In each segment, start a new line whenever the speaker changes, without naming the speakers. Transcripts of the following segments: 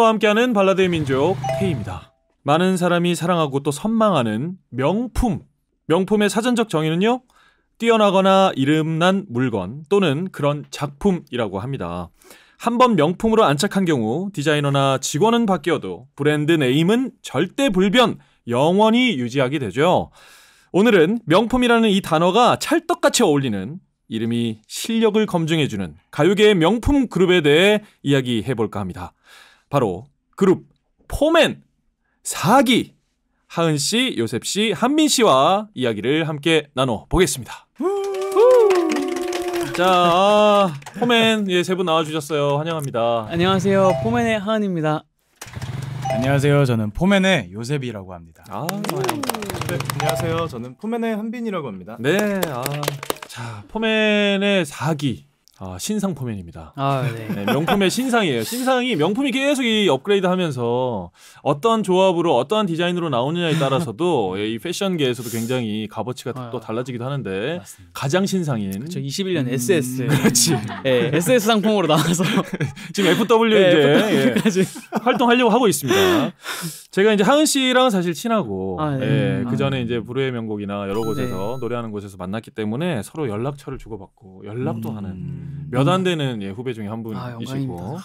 노래와 함께하는 발라드의 민족 K입니다. 많은 사람이 사랑하고 또 선망하는 명품. 명품의 사전적 정의는요. 뛰어나거나 이름난 물건 또는 그런 작품이라고 합니다. 한 번 명품으로 안착한 경우 디자이너나 직원은 바뀌어도 브랜드 네임은 절대 불변, 영원히 유지하게 되죠. 오늘은 명품이라는 이 단어가 찰떡같이 어울리는 이름이 실력을 검증해주는 가요계의 명품 그룹에 대해 이야기해볼까 합니다. 바로 그룹 포맨 4기 하은 씨, 요셉 씨, 한민 씨와 이야기를 함께 나눠 보겠습니다. 자, 아, 포맨 예, 세 분 나와주셨어요. 환영합니다. 안녕하세요,
포맨의 하은입니다.
안녕하세요, 저는 포맨의
요셉이라고 합니다. 아,
네,
안녕하세요, 저는 포맨의 한빈이라고 합니다. 네,
아, 자, 포맨의 4기 아, 신상 포맨입니다. 아, 네. 네, 명품의 신상이에요. 신상이 명품이 계속 이 업그레이드하면서 어떤 조합으로 어떠한 디자인으로 나오느냐에 따라서도 예, 이 패션계에서도 굉장히 값어치가 아, 또 달라지기도 하는데 맞습니다. 가장 신상인 그쵸, 21년 음... SS 그렇지. 네, 예, SS 상품으로 나와서 지금 FW 네, 이제 f 예, 활동하려고 하고 있습니다. 제가 이제 하은 씨랑 사실 친하고 아, 네. 예, 음, 아. 그 전에 이제 불후의 명곡이나 여러 곳에서 네. 노래하는 곳에서 만났기 때문에 서로 연락처를 주고받고 연락도 음... 하는. 몇안 음. 되는 예, 후배 중에 한 아, 분이시고. 영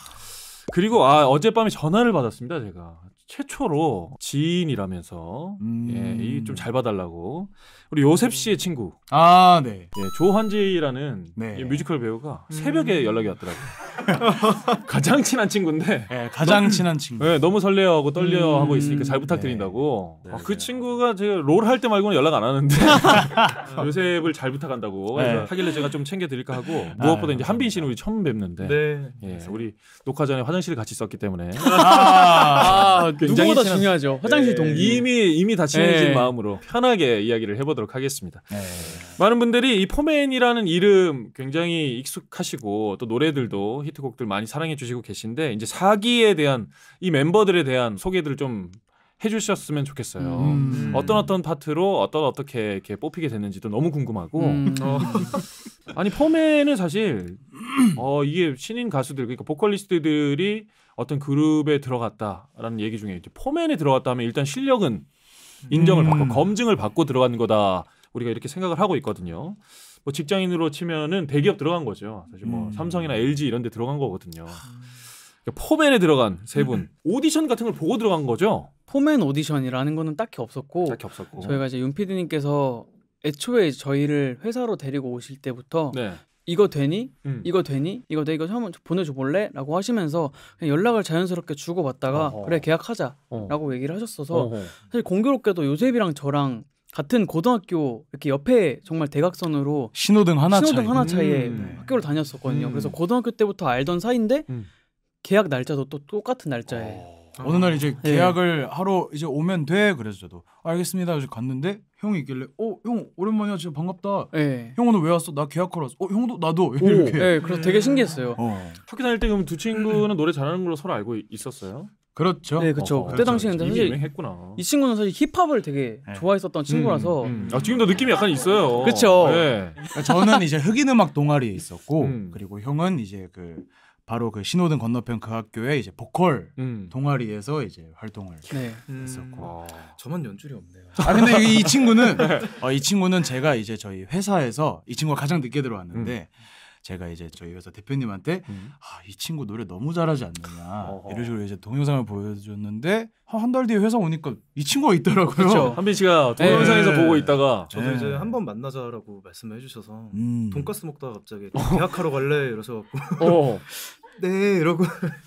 그리고 아 어젯밤에 전화를 받았습니다 제가 최초로 지인이라면서 음. 예이 좀 잘 봐달라고 우리 요셉 음. 씨의 친구 아, 네. 예, 조환지라는 네. 뮤지컬 배우가 음. 새벽에 연락이 왔더라고요. 가장 친한 친구인데 네, 가장 친한 친구. 네, 너무 설레어하고 떨려하고 음, 있으니까 잘 부탁드린다고. 네. 아, 그 네. 친구가 제가 롤 할 때 말고는 연락 안 하는데 요셉을 잘 부탁한다고 네. 하길래 제가 좀 챙겨드릴까 하고 네. 무엇보다 이제 한빈 씨는 우리 처음 뵙는데 예, 우리 녹화 전에 화장실을 같이 썼기 때문에 아, 아 누구보다 친한... 중요하죠. 화장실 예, 동기 이미 이미 다 친해진 마음으로 편하게 이야기를 해보도록 하겠습니다. 많은 분들이 이 포맨이라는 이름 굉장히 익숙하시고 또 노래들도 타이곡들 많이 사랑해 주시고 계신데 이제 사기에 대한 이 멤버들에 대한 소개들을 좀 해주셨으면 좋겠어요. 음. 어떤 어떤 파트로 어떤 어떻게 이렇게 뽑히게 됐는지도 너무 궁금하고. 음. 어. 아니 펌에는 사실 어 이게 신인 가수들 그러니까 보컬리스트들이 어떤 그룹에 들어갔다라는 얘기 중에 이제 포맨에 들어갔다 하면 일단 실력은 인정을 음. 받고 검증을 받고 들어가는 거다 우리가 이렇게 생각을 하고 있거든요. 뭐 직장인으로 치면은 대기업 들어간 거죠. 사실 뭐 음. 삼성이나 LG 이런 데 들어간 거거든요. 그러니까 포맨에 들어간 세 분. 음. 오디션 같은 걸 보고 들어간 거죠? 포맨 오디션이라는 거는 딱히 없었고, 딱히 없었고. 저희가
이제 윤피디님께서 애초에 저희를 회사로 데리고 오실 때부터 네. 이거 되니? 음. 이거 되니? 이거 돼? 이거 한번 보내줘 볼래? 라고 하시면서 그냥 연락을 자연스럽게 주고받다가 어허. 그래 계약하자 어. 라고 얘기를 하셨어서 어허. 사실 공교롭게도 요셉이랑 저랑 같은 고등학교 이렇게 옆에 정말 대각선으로 신호등 하나 신호등 차이. 하나 차이에 음. 네. 학교를 다녔었거든요. 음. 그래서 고등학교 때부터 알던 사이인데 음. 계약 날짜도 또 똑같은 날짜에 어. 느날 이제 계약을
아. 네. 하러 이제 오면 돼 그래서 저도 알겠습니다.
이제 갔는데
형이 있길래 어형 오랜만이야 진짜 반갑다. 네. 형 오늘 왜 왔어? 나 계약하러 왔어. 어 형도 나도
이렇게. 오, 예, 네, 그래서 되게 신기했어요. 어. 학교 다닐 때그러면두 친구는 노래 잘하는 걸로 서로 알고 있었어요? 그렇죠. 네, 그렇죠. 어 그때 당시에는 사실 유명했구나.
이 친구는 사실 힙합을 되게 네. 좋아했었던 음,
친구라서 음, 음. 아, 지금도 느낌이 약간 있어요.
그렇죠. 네. 그러니까 저는 이제 흑인 음악 동아리에 있었고 음. 그리고 형은 이제 그 바로 그 신호등 건너편 그 학교에 이제 보컬 음. 동아리에서 이제 활동을 네. 했었고 음. 아. 저만 연출이 없네요. 아 근데 이 친구는 어, 이 친구는 제가 이제 저희 회사에서 이 친구가 가장 늦게 들어왔는데. 제가 이제 저희 회사 대표님한테 음. 아, 이 친구 노래 너무 잘하지 않느냐 어허. 이런 식으로 이제 동영상을 보여줬는데 한 달 뒤에 회사 오니까 이 친구가 있더라고요. 한빈 씨가 네. 동영상에서 네. 보고 있다가 저도 네. 이제 한 번 만나자라고 말씀해 주셔서 음. 돈까스 먹다가 갑자기 대학하러 갈래 이러셔 갖고
네 이러고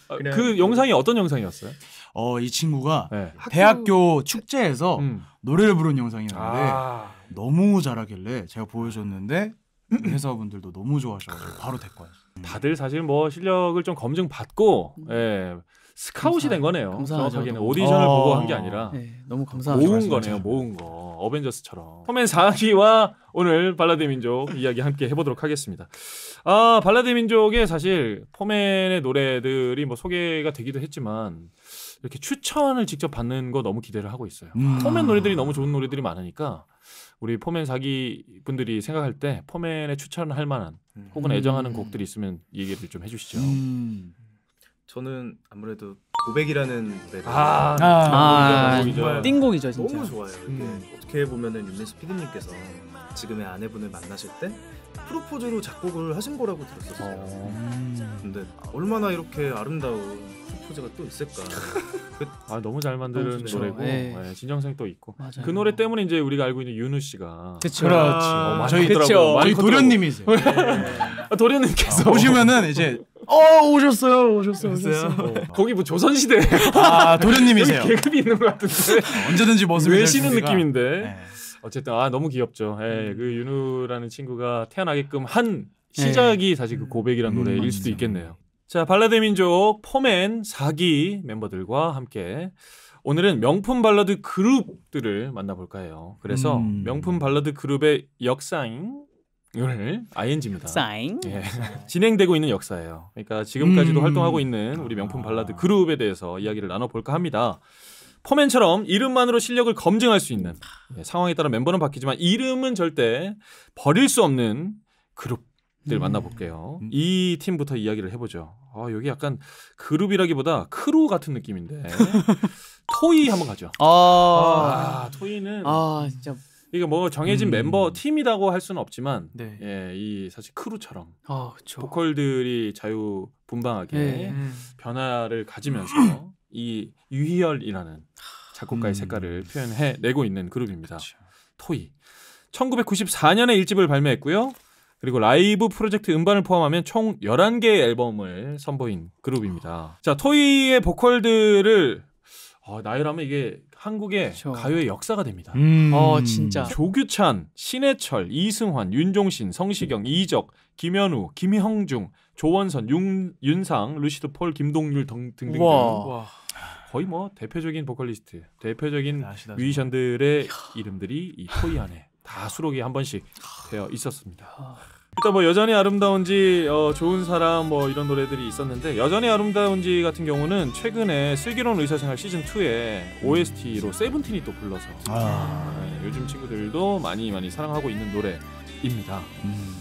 아, 그 영상이 어떤
영상이었어요? 어 이 친구가 네. 대학교 축제에서 음. 노래를 부른 영상이었는데 아. 너무 잘하길래 제가 보여줬는데 음. 회사분들도 너무 좋아하셔가지고
바로 데리고 요 음. 다들 사실 뭐 실력을 좀 검증받고 음. 예, 스카웃이 된 거네요. 감사하죠, 오디션을 어. 보고 한 게 아니라 네, 너무 감사합니다. 모은 거네요. 모은 거 어벤져스처럼. 커맨 4기와 오늘 발라드 민족 이야기 함께 해보도록 하겠습니다. 아 발라드 민족의 사실 포맨의 노래들이 뭐 소개가 되기도 했지만 이렇게 추천을 직접 받는 거 너무 기대를 하고 있어요. 포맨 노래들이 너무 좋은 노래들이 많으니까 우리 포맨 사기 분들이 생각할 때 포맨에 추천할 만한 음. 혹은 애정하는 음. 곡들이 있으면 얘기를 좀 해주시죠. 음.
저는 아무래도 고백이라는 노래 아, 아, 아, 아 띵곡이죠 진짜 너무 좋아요 이게 음. 어떻게 보면은 윤민수 PD님께서 지금의 아내분을 만나실 때 프로포즈로 작곡을 하신
거라고 들었었어요 어. 근데 얼마나 이렇게 아름다운 소재가 또 있을까? 그 아 너무 잘 만드는 노래고 네. 네, 진정성이 또 있고 맞아요. 그 노래 때문에 이제 우리가 알고 있는 윤우 씨가 그렇죠. 그 저희 있더 많이 도련님이세요. 네. 아, 도련님께서 아, 오시면은 이제 어 오셨어요 오셨어요 오셨어요 어. 거기 뭐 조선시대 아 도련님이세요 계급이 있는 것 같은데 언제든지 모습 외시는 느낌인데 네. 어쨌든 아 너무 귀엽죠 예, 음. 그 윤우라는 친구가 태어나게끔 한 시작이 네. 사실 그 고백이란 음, 노래일 음, 수도 있겠네요 자, 발라드 민족 포맨 4기 멤버들과 함께 오늘은 명품 발라드 그룹들을 만나볼까 해요. 그래서 음. 명품 발라드 그룹의 역사인 오늘 ING입니다. 사인 예. 진행되고 있는 역사예요. 그러니까 지금까지도 음. 활동하고 있는 우리 명품 발라드 아. 그룹에 대해서 이야기를 나눠볼까 합니다. 포맨처럼 이름만으로 실력을 검증할 수 있는 예, 상황에 따라 멤버는 바뀌지만 이름은 절대 버릴 수 없는 그룹 들 음. 만나볼게요. 음. 이 팀부터 이야기를 해보죠. 아, 여기 약간 그룹이라기보다 크루 같은 느낌인데 토이 한번 가죠. 아, 아, 토이는 아 진짜 이게 뭐 정해진 음. 멤버 팀이라고 할 수는 없지만 네. 예, 이 사실 크루처럼 아, 보컬들이 자유 분방하게 네. 네. 변화를 가지면서 이 유희열이라는 작곡가의 음. 색깔을 표현해 내고 있는 그룹입니다. 그쵸. 토이 1994년에 일집을 발매했고요. 그리고 라이브 프로젝트 음반을 포함하면 총 11개의 앨범을 선보인 그룹입니다. 자, 토이의 보컬들을 어, 나열하면 이게 한국의 그쵸. 가요의 역사가 됩니다. 음. 어, 진짜. 조규찬, 신해철, 이승환, 윤종신, 성시경, 이적, 김현우, 김형중, 조원선, 융, 윤상, 루시드 폴, 김동률 등, 등등. 와. 거의 뭐 대표적인 보컬리스트, 대표적인 뮤지션들의 이름들이 이 토이 안에 다 수록이 한 번씩 되어 있었습니다. 일단 뭐 여전히 아름다운지 어, 좋은 사람 뭐 이런 노래들이 있었는데 여전히 아름다운지 같은 경우는 최근에 슬기로운 의사생활 시즌 2에 OST로 세븐틴이 또 불러서 아. 네, 요즘 친구들도 많이 많이 사랑하고 있는 노래입니다. 음.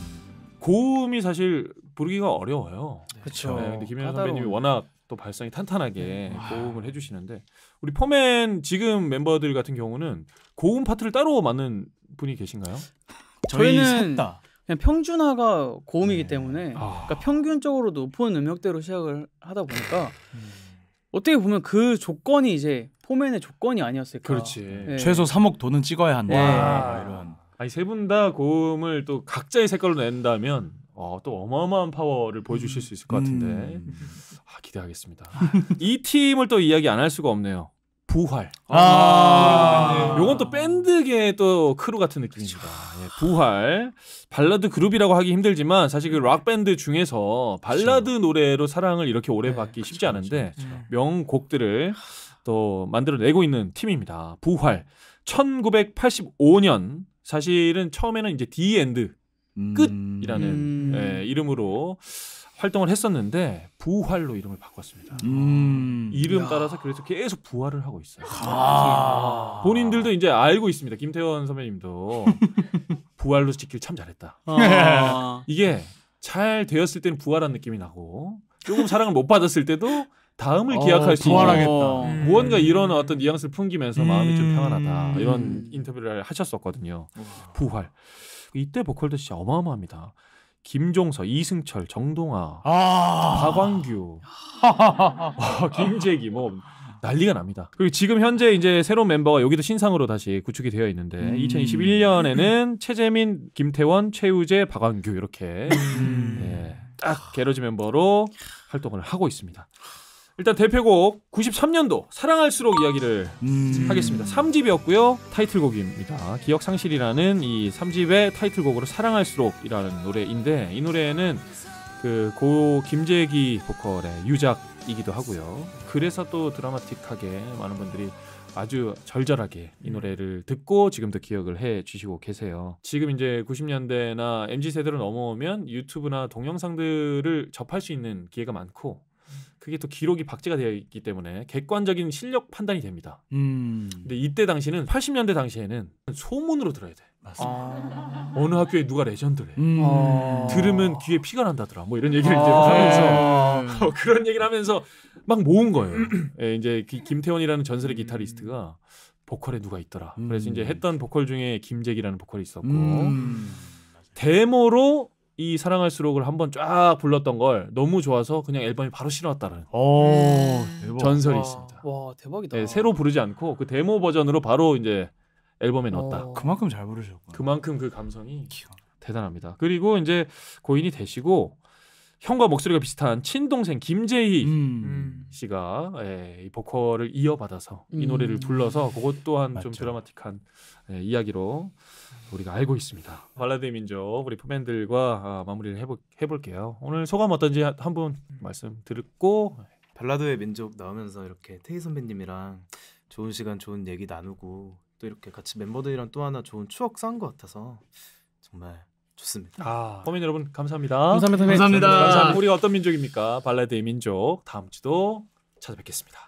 고음이 사실 부르기가 어려워요. 그렇죠. 네, 근데 김현 선배님이 워낙 또 발성이 탄탄하게 와. 네. 아. 고음을 해주시는데 우리 포맨 지금 멤버들 같은 경우는 고음 파트를 따로 맡는 분이 계신가요? 저희는 그냥 평준화가 고음이기 네. 때문에
아. 그러니까 평균적으로 높은 음역대로 시작을 하다 보니까 음. 어떻게 보면 그 조건이 이제 포맨의 조건이 아니었을까. 그렇지. 네. 최소 3억 돈은 찍어야 한다. 와. 네. 아,
이런. 아니 세 분 다 고음을 또 각자의 색깔로 낸다면 어, 또 어마어마한 파워를 보여주실 음. 수 있을 것 같은데 음. 아, 기대하겠습니다. 이 팀을 또 이야기 안 할 수가 없네요. 부활. 아. 요건 또 밴드계 의또 크루 같은 느낌입니다. 예, 부활. 발라드 그룹이라고 하기 힘들지만 사실 그락 밴드 중에서 발라드 그쵸. 노래로 사랑을 이렇게 오래 네, 받기 쉽지 않은데 그쵸, 네. 명곡들을 또 만들어내고 있는 팀입니다. 부활. 1985년 사실은 처음에는 이제 디엔드 음. 끝이라는 예, 음... 예, 이름으로 활동을 했었는데 부활로 이름을 바꿨습니다.
음. 이름 야
따라서 그래서 계속 부활을 하고 있어요. 아. 본인들도 이제 알고 있습니다. 김태원 선배님도 부활로 지킬참 잘했다. 아. 이게 잘 되었을 때는 부활한 느낌이 나고 조금 사랑을 못 받았을 때도 다음을 어, 기약할 수 있는 음. 무언가 이런 어떤 뉘앙스를 풍기면서 음. 마음이 좀 평안하다 이런 음. 인터뷰를 하셨었거든요. 우와. 부활 이때 보컬도 진짜 어마어마합니다. 김종서, 이승철, 정동아, 아~ 박광규, 어, 김재기 뭐 난리가 납니다. 그리고 지금 현재 이제 새로운 멤버가 여기도 신상으로 다시 구축이 되어 있는데 음. 2021년에는 최재민, 김태원, 최우재, 박광규 이렇게 음. 예, 딱 게러지 멤버로 활동을 하고 있습니다. 일단 대표곡 93년도 사랑할수록 이야기를 음... 하겠습니다. 3집이었고요. 타이틀곡입니다. 기억 상실이라는 이 3집의 타이틀곡으로 사랑할수록이라는 노래인데 이 노래는 그 고 김재기 보컬의 유작이기도 하고요. 그래서 또 드라마틱하게 많은 분들이 아주 절절하게 이 노래를 듣고 지금도 기억을 해 주시고 계세요. 지금 이제 90년대나 MZ 세대로 넘어오면 유튜브나 동영상들을 접할 수 있는 기회가 많고 그게 또 기록이 박제가 되어 있기 때문에 객관적인 실력 판단이 됩니다. 음. 근데 이때 당시는 80년대 당시에는 소문으로 들어야 돼. 맞습니다. 아. 어느 학교에 누가 레전드래. 음. 아. 들으면 귀에 피가 난다더라. 뭐 이런 얘기를 이제 아. 하면서 어, 그런 얘기를 하면서 막 모은 거예요. 예, 이제 기, 김태원이라는 전설의 음. 기타리스트가 보컬에 누가 있더라. 음. 그래서 이제 했던 보컬 중에 김재기라는 보컬이 있었고 음. 데모로 이 사랑할수록을 한번 쫙 불렀던 걸 너무 좋아서 그냥 앨범이 바로 실어왔다는 어, 네. 전설이 와,
있습니다. 와 대박이다.
네, 새로 부르지 않고 그 데모 버전으로 바로 이제 앨범에 넣었다. 어. 그만큼 잘부르셨구 그만큼 그 감성이 기가... 대단합니다. 그리고 이제 고인이 되시고 형과 목소리가 비슷한 친동생 김재희 음. 음. 씨가 예, 이 보컬을 이어받아서 이 음. 노래를 불러서 그것 또한 맞죠. 좀 드라마틱한 예, 이야기로 우리가 알고 있습니다. 발라드 민족 우리 팬들과 아, 마무리를 해보, 해볼게요. 오늘 소감 어떤지 한분 음. 말씀 듣고 예. 발라드의 민족 나오면서 이렇게
태희 선배님이랑 좋은 시간 좋은 얘기 나누고 또 이렇게 같이 멤버들이랑 또 하나 좋은
추억 쌓은 것 같아서 정말
좋습니다. 아, 범인 여러분 감사합니다. 감사합니다. 감사합니다. 감사합니다. 우리 어떤 민족입니까? 발라드의 민족. 다음 주도 찾아뵙겠습니다.